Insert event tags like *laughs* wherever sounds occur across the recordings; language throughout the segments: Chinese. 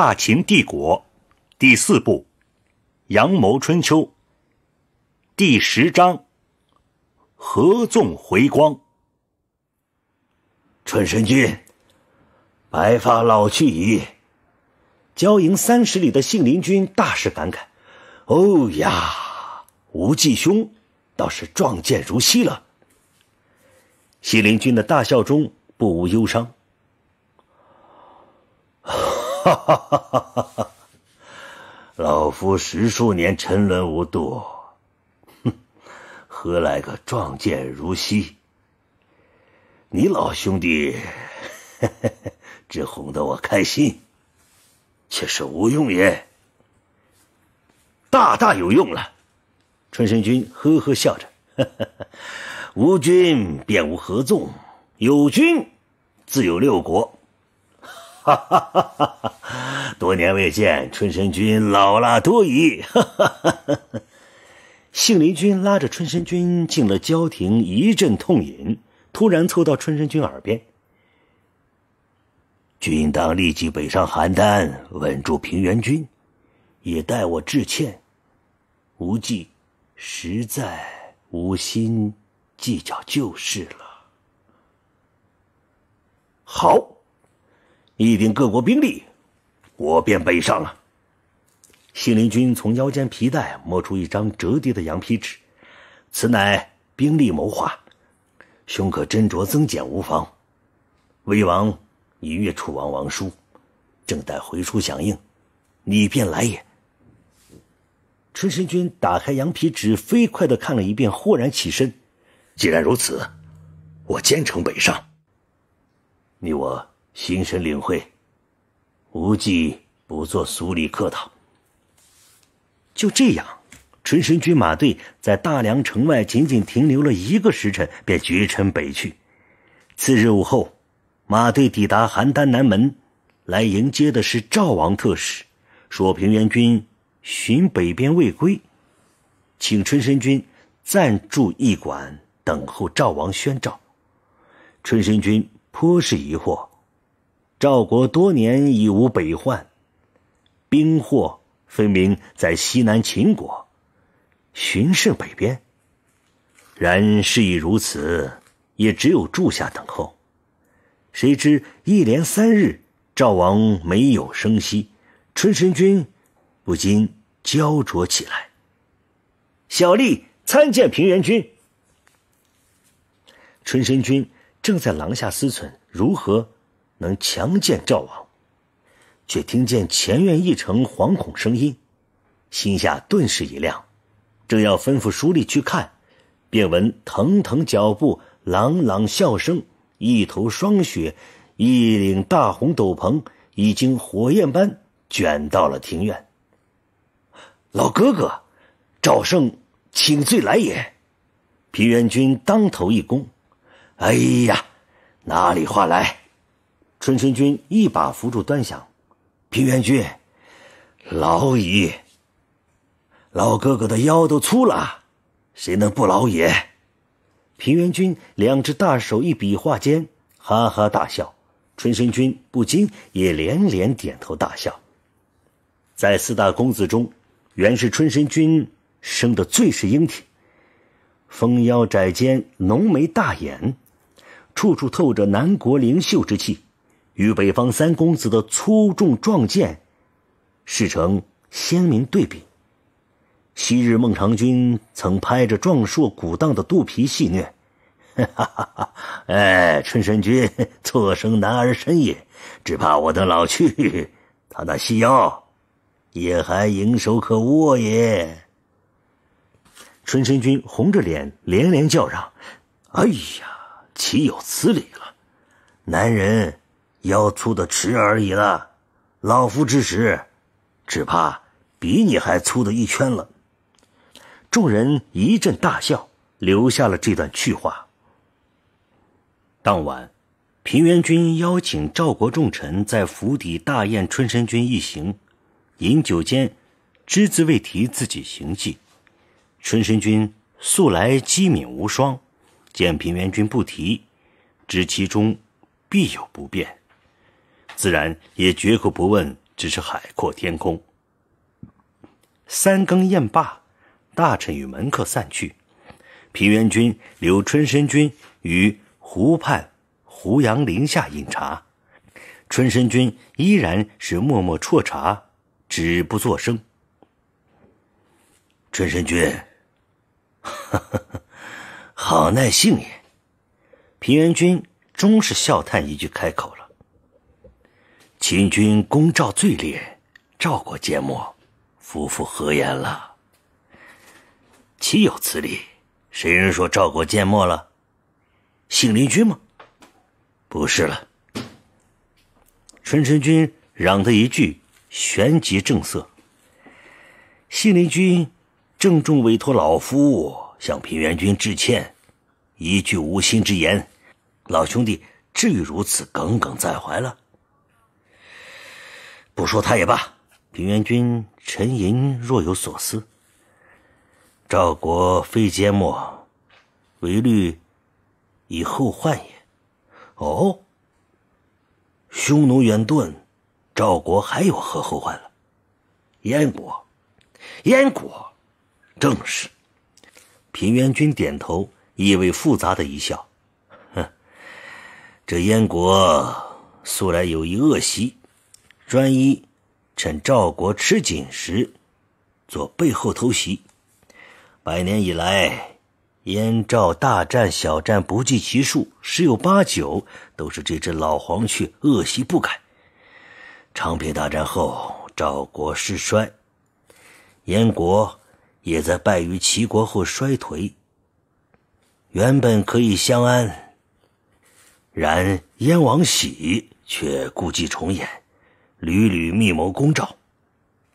大秦帝国第四部《阳谋春秋》第十章《合纵回光》。春申君白发老去矣，郊营三十里的信陵君大是感慨：“哦呀，无忌兄倒是壮健如昔了。”信陵君的大笑中不无忧伤。哈哈哈哈哈！老夫十数年沉沦无度，哼，*laughs* 何来个壮健如昔？你老兄弟 *laughs* 只哄得我开心，却是无用也，大大有用了。春申君呵呵笑着，哈哈，无君便无合纵，有君自有六国。哈，*laughs* 多年未见，春申君老辣多疑。哈哈，杏林君拉着春申君进了交亭，一阵痛饮。突然凑到春申君耳边：“君当立即北上邯郸，稳住平原君，也代我致歉。无忌，实在无心计较旧事了。好。”议定各国兵力，我便北上。信陵君从腰间皮带摸出一张折叠的羊皮纸，此乃兵力谋划，兄可斟酌增减无妨。魏王已阅楚王王书，正待回书响应，你便来也。春申君打开羊皮纸，飞快的看了一遍，豁然起身。既然如此，我兼程北上。你我。心神领会，无忌不做俗礼客套。就这样，春申君马队在大梁城外仅仅停留了一个时辰，便绝尘北去。次日午后，马队抵达邯郸南门，来迎接的是赵王特使，说平原君寻北边未归，请春申君暂住驿馆等候赵王宣召。春申君颇是疑惑。赵国多年已无北患，兵祸分明在西南秦国。巡视北边，然事已如此，也只有住下等候。谁知一连三日，赵王没有声息，春申君不禁焦灼起来。小吏参见平原君。春申君正在廊下思忖如何。能强见赵王，却听见前院一城惶恐声音，心下顿时一亮，正要吩咐书吏去看，便闻腾腾脚步，朗朗笑声，一头霜雪，一领大红斗篷，已经火焰般卷到了庭院。老哥哥，赵胜请罪来也！平原君当头一躬：“哎呀，哪里话来？”春申君一把扶住端详，平原君，老矣。老哥哥的腰都粗了，谁能不老也？平原君两只大手一比划间，哈哈大笑。春申君不禁也连连点头大笑。在四大公子中，原是春申君生的最是英挺，丰腰窄肩，浓眉大眼，处处透着南国灵秀之气。与北方三公子的粗重壮健，是成鲜明对比。昔日孟尝君曾拍着壮硕鼓荡的肚皮戏谑：“ *laughs* 哎，春申君，错生男儿身也，只怕我等老去，他那细腰，也还盈手可握也。”春申君红着脸连连叫嚷：“哎呀，岂有此理了！男人。”腰粗的迟而已了，老夫之时，只怕比你还粗的一圈了。众人一阵大笑，留下了这段趣话。当晚，平原君邀请赵国重臣在府邸大宴春申君一行，饮酒间，只字未提自己行迹。春申君素来机敏无双，见平原君不提，知其中必有不便。自然也绝口不问，只是海阔天空。三更宴罢，大臣与门客散去，平原君留春申君于湖畔胡杨林下饮茶。春申君依然是默默啜茶，只不作声。春申君，*laughs* 好耐性也。平原君终是笑叹一句，开口了。秦军攻赵最烈，赵国渐没，夫妇何言了？岂有此理！谁人说赵国渐没了？信陵君吗？不是了。春申君嚷他一句，旋即正色。信陵君郑重委托老夫向平原君致歉，一句无心之言，老兄弟至于如此耿耿在怀了？不说他也罢。平原君沉吟，若有所思。赵国非缄默，为虑以后患也。哦，匈奴远遁，赵国还有何后患了？燕国，燕国，正是。平原君点头，意味复杂的一笑。哼，这燕国素来有一恶习。专一，趁赵国吃紧时，做背后偷袭。百年以来，燕赵大战小战不计其数，十有八九都是这只老黄雀恶习不改。长平大战后，赵国势衰，燕国也在败于齐国后衰颓。原本可以相安，然燕王喜却故伎重演。屡屡密谋攻赵，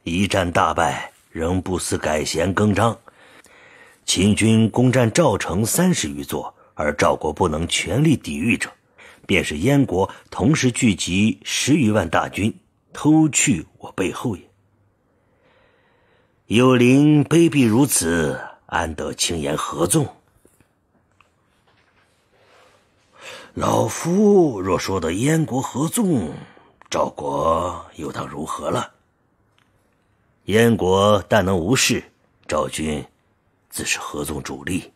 一战大败，仍不思改弦更张。秦军攻占赵城三十余座，而赵国不能全力抵御者，便是燕国同时聚集十余万大军偷去我背后也。有灵卑鄙如此，安得轻言合纵？老夫若说的燕国合纵。赵国又当如何了？燕国但能无事，赵军自是合纵主力。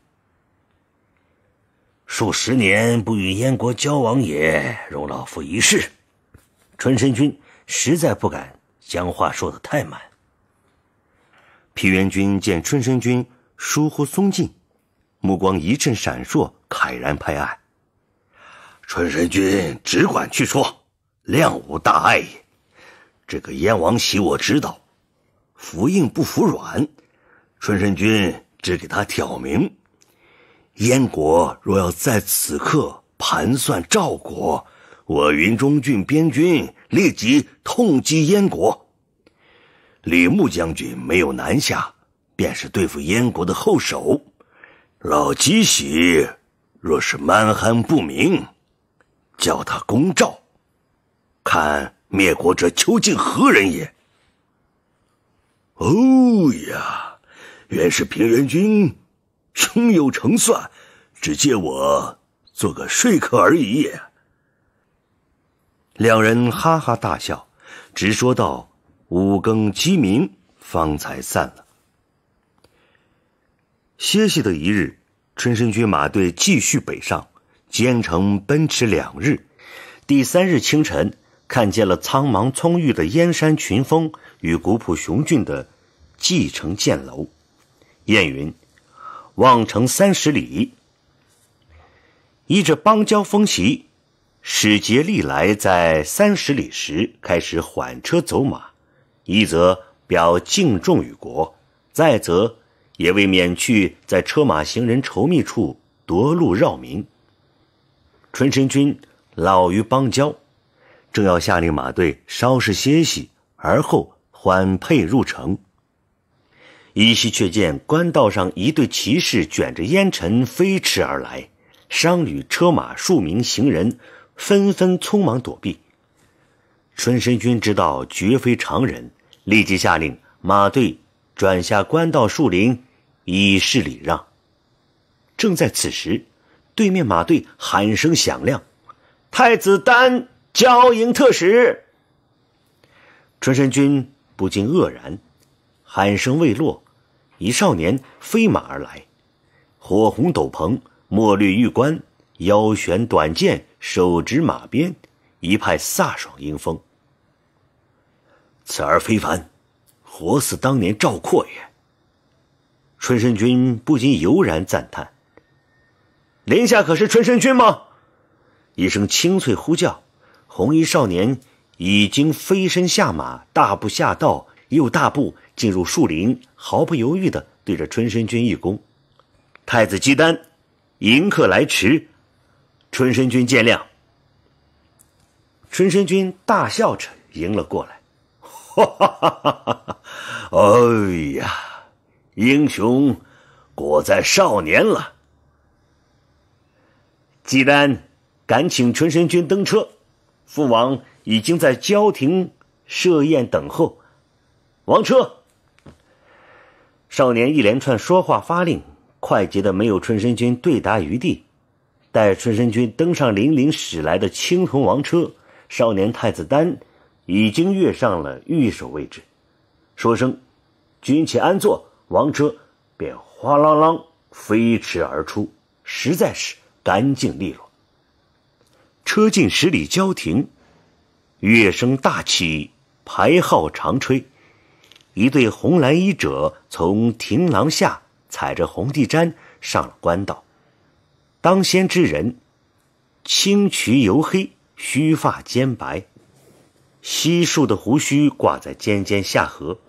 数十年不与燕国交往也，容老夫一试。春申君实在不敢将话说得太满。平原君见春申君疏忽松劲，目光一阵闪烁，慨然拍案：“春申君只管去说。”量无大碍也。这个燕王喜我知道，服硬不服软。春申君只给他挑明：燕国若要在此刻盘算赵国，我云中郡边军立即痛击燕国。李牧将军没有南下，便是对付燕国的后手。老姬喜若是蛮汉不明，叫他攻赵。看灭国者究竟何人也？哦呀，原是平原君，胸有成算，只借我做个说客而已也。两人哈哈大笑，直说到五更鸡鸣方才散了。歇息的一日，春申君马队继续北上，兼程奔驰两日，第三日清晨。看见了苍茫葱郁的燕山群峰与古朴雄峻的蓟城箭楼，燕云望城三十里。依着邦交风习，使节历来在三十里时开始缓车走马，一则表敬重于国，再则也为免去在车马行人稠密处夺路扰民。春申君老于邦交。正要下令马队稍事歇息，而后缓配入城，依稀却见官道上一队骑士卷着烟尘飞驰而来，商旅车马数名行人纷纷匆忙躲避。春申君知道绝非常人，立即下令马队转下官道树林，以示礼让。正在此时，对面马队喊声响亮：“太子丹！”交营特使，春申君不禁愕然。喊声未落，一少年飞马而来，火红斗篷，墨绿玉冠，腰悬短剑，手执马鞭，一派飒爽英风。此儿非凡，活似当年赵括也。春申君不禁油然赞叹：“林下可是春申君吗？”一声清脆呼叫。红衣少年已经飞身下马，大步下道，又大步进入树林，毫不犹豫地对着春申君一躬：“太子姬丹，迎客来迟，春申君见谅。”春申君大笑着迎了过来：“哈哈哈哈哈！哎呀，英雄果在少年了。姬丹，敢请春申君登车。”父王已经在郊亭设宴等候，王车。少年一连串说话发令，快捷的没有春申君对答余地。待春申君登上林林驶来的青铜王车，少年太子丹已经跃上了御手位置，说声“君且安坐”，王车便哗啷啷飞驰而出，实在是干净利落。车进十里交亭，乐声大起，排号长吹。一对红蓝衣者从亭廊下踩着红地毡上了官道。当先之人，青渠油黑，须发兼白，稀疏的胡须挂在尖尖下颌，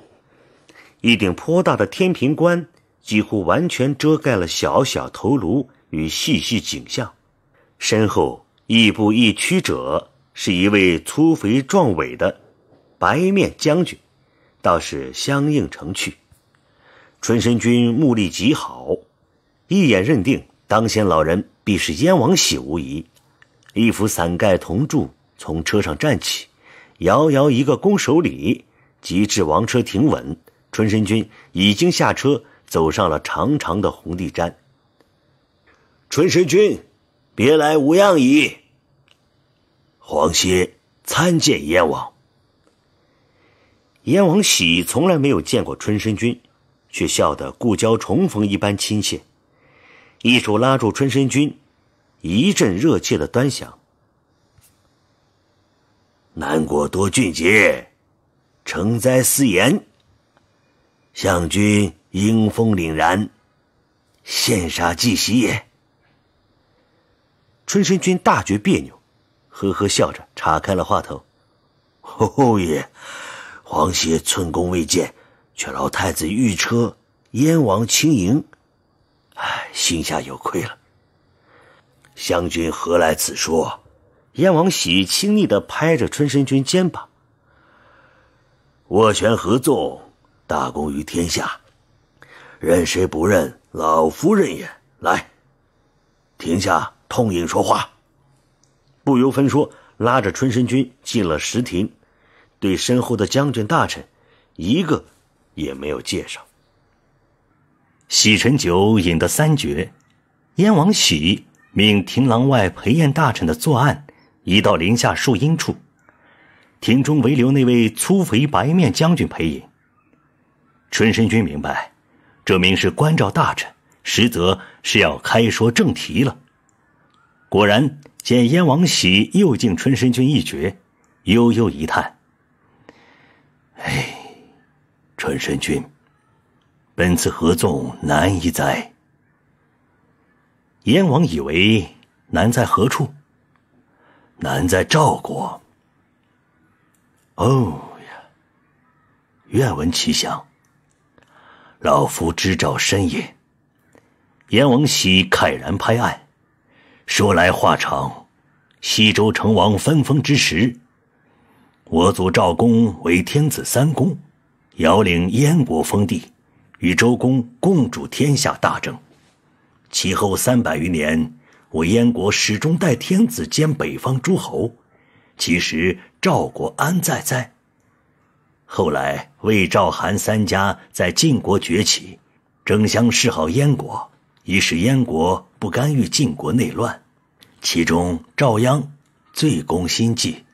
一顶颇大的天平冠几乎完全遮盖了小小头颅与细细颈项，身后。亦步亦趋者是一位粗肥壮伟的白面将军，倒是相映成趣。春申君目力极好，一眼认定当先老人必是燕王喜无疑。一副伞盖铜柱，从车上站起，遥遥一个拱手礼，及至王车停稳。春申君已经下车，走上了长长的红地毯。春申君。别来无恙矣。黄歇参见燕王。燕王喜从来没有见过春申君，却笑得故交重逢一般亲切，一手拉住春申君，一阵热切的端详。南国多俊杰，成灾斯言。相君英风凛然，羡煞祭喜也。春申君大觉别扭，呵呵笑着岔开了话头。侯爷，皇协寸功未见，却劳太子御车、燕王亲迎，唉，心下有愧了。湘君何来此说？燕王喜轻昵的拍着春申君肩膀。握拳合纵，大功于天下，任谁不认？老夫人也来，停下。痛饮说话，不由分说，拉着春申君进了石亭，对身后的将军大臣，一个也没有介绍。喜臣酒饮得三绝，燕王喜命亭廊外陪宴大臣的坐案移到林下树荫处，亭中唯留那位粗肥白面将军陪饮。春申君明白，这名是关照大臣，实则是要开说正题了。果然见燕王喜又敬春申君一爵，悠悠一叹：“哎，春申君，本次合纵难一哉？燕王以为难在何处？难在赵国。哦呀，愿闻其详。老夫知赵深也。”燕王喜慨然拍案。说来话长，西周成王分封之时，我祖赵公为天子三公，遥领燕国封地，与周公共主天下大政。其后三百余年，我燕国始终代天子兼北方诸侯。其实赵国安在在。后来魏、赵、韩三家在晋国崛起，争相示好燕国。以使燕国不干预晋国内乱，其中赵鞅最攻心计，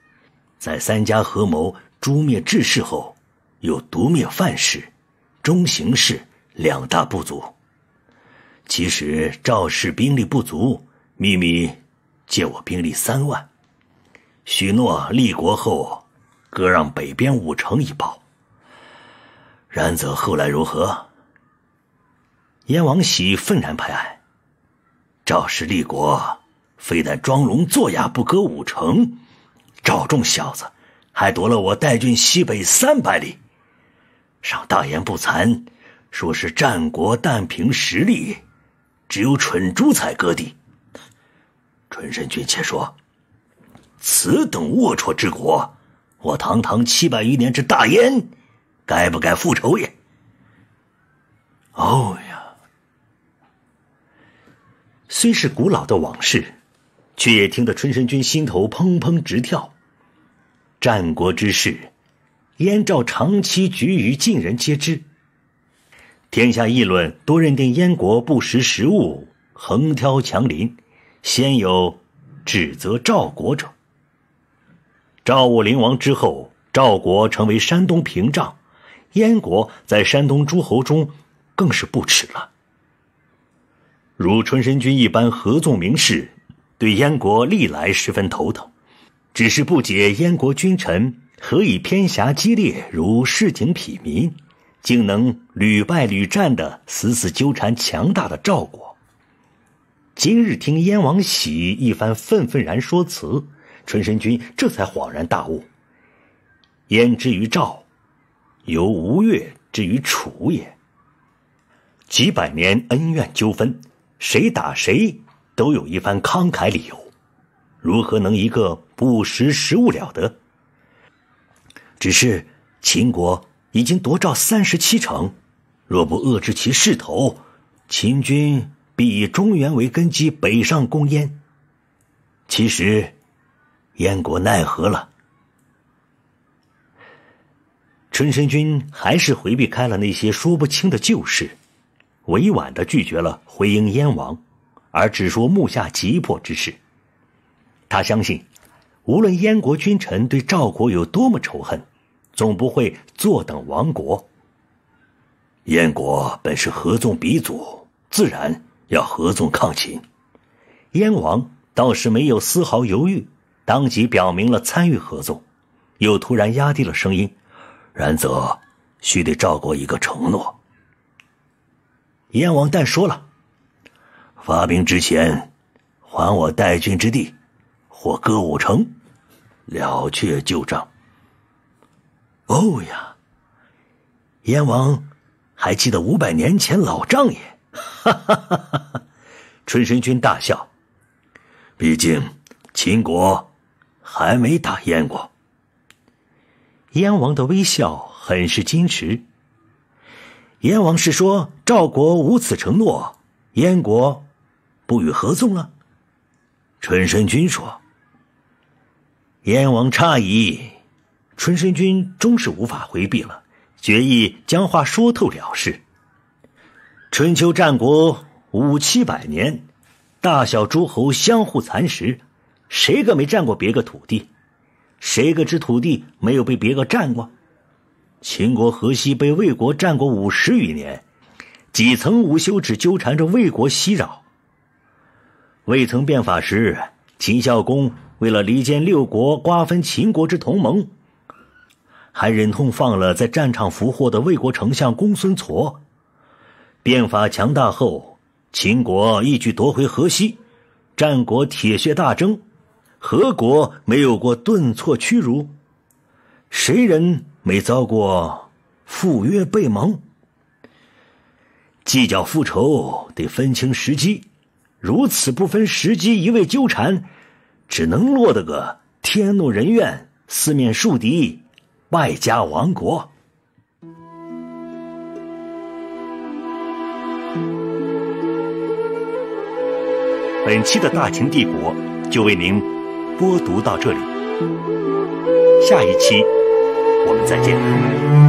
在三家合谋诛灭智氏后，又独灭范氏、中行氏两大部族。其实赵氏兵力不足，秘密借我兵力三万，许诺立国后割让北边五城以报。然则后来如何？燕王喜愤然拍案：“赵氏立国，非但装聋作哑不割五城，赵仲小子还夺了我代郡西北三百里，尚大言不惭，说是战国但凭实力，只有蠢猪才割地。”春申君且说：“此等龌龊之国，我堂堂七百余年之大燕，该不该复仇也？”哦。虽是古老的往事，却也听得春申君心头砰砰直跳。战国之事，燕赵长期局于尽人皆知。天下议论多认定燕国不识时务，横挑强邻，先有指责赵国者。赵武灵王之后，赵国成为山东屏障，燕国在山东诸侯中更是不耻了。如春申君一般合纵名士，对燕国历来十分头疼，只是不解燕国君臣何以偏狭激烈，如市井匹民，竟能屡败屡战的死死纠缠强大的赵国。今日听燕王喜一番愤愤然说辞，春申君这才恍然大悟：燕之于赵，犹吴越之于楚也。几百年恩怨纠纷。谁打谁，都有一番慷慨理由。如何能一个不识时务了得？只是秦国已经夺赵三十七城，若不遏制其势头，秦军必以中原为根基北上攻燕。其实，燕国奈何了？春申君还是回避开了那些说不清的旧事。委婉的拒绝了回应燕王，而只说目下急迫之事。他相信，无论燕国君臣对赵国有多么仇恨，总不会坐等亡国。燕国本是合纵鼻祖，自然要合纵抗秦。燕王倒是没有丝毫犹豫，当即表明了参与合纵，又突然压低了声音：“然则，须得赵国一个承诺。”燕王，但说了，发兵之前，还我代郡之地，或割五城，了却旧账。哦呀，燕王还记得五百年前老丈爷？哈哈哈！春申君大笑。毕竟秦国还没打燕国。燕王的微笑很是矜持。燕王是说赵国无此承诺，燕国不予合纵了。春申君说：“燕王诧异，春申君终是无法回避了，决意将话说透了事。春秋战国五七百年，大小诸侯相互蚕食，谁个没占过别个土地？谁个之土地没有被别个占过？秦国河西被魏国占过五十余年，几曾无休止纠缠着魏国袭扰。未曾变法时，秦孝公为了离间六国瓜分秦国之同盟，还忍痛放了在战场俘获的魏国丞相公孙痤。变法强大后，秦国一举夺回河西。战国铁血大争，何国没有过顿挫屈辱？谁人？没遭过赴约被蒙，计较复仇得分清时机。如此不分时机一味纠缠，只能落得个天怒人怨，四面树敌，败家亡国。本期的大秦帝国就为您播读到这里，下一期。我们再见。